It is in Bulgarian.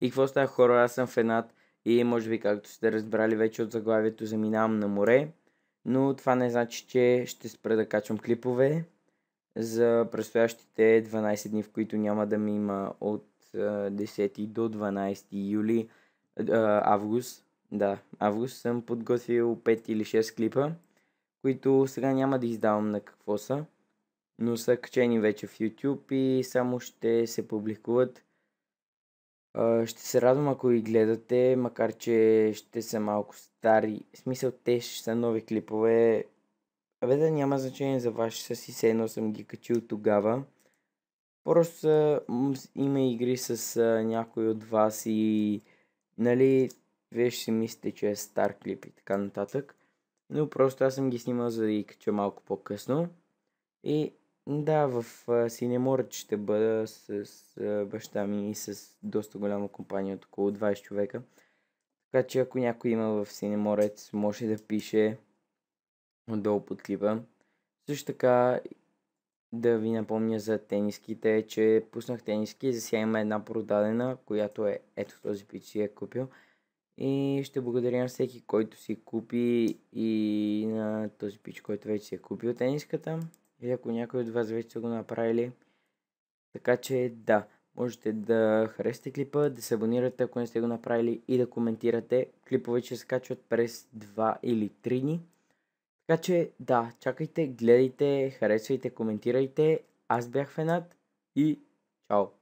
И какво става хора? Аз съм фенат и може би както сте разбрали вече от заглавието заминавам на море. Но това не значи, че ще спра да качвам клипове за предстоящите 12 дни, в които няма да ми има от 10 до 12 юли, август. Да, август съм подготвил 5 или 6 клипа, които сега няма да издавам на какво са, но са качени вече в YouTube и само ще се публикуват ще се радвам, ако ги гледате, макар че ще са малко стари. В смисъл, те ще са нови клипове. Абе да няма значение за вас, са си едно съм ги качил тогава. Просто има игри с някой от вас и нали, вие ще си мислите, че е стар клип и така нататък. Но просто аз съм ги снимал, за да ги кача малко по-късно. И да, в Синеморът ще бъда с с баща ми и с доста голяма компания от около 20 човека. Така че ако някой има в Синеморец, може да пише отдолу под клипа. Също така да ви напомня за тениските, че пуснах тениски, за сега има една продадена, която е ето този пич си е купил. И ще благодаря на всеки, който си купи и на този пич, който вече си е купил тениската или ако някой от вас вече са го направили. Така че да, можете да харесате клипа, да се абонирате, ако не сте го направили и да коментирате. Клипове ще се качват през 2 или 3 дни. Така че да, чакайте, гледайте, харесвайте, коментирайте. Аз бях Фенат и чао!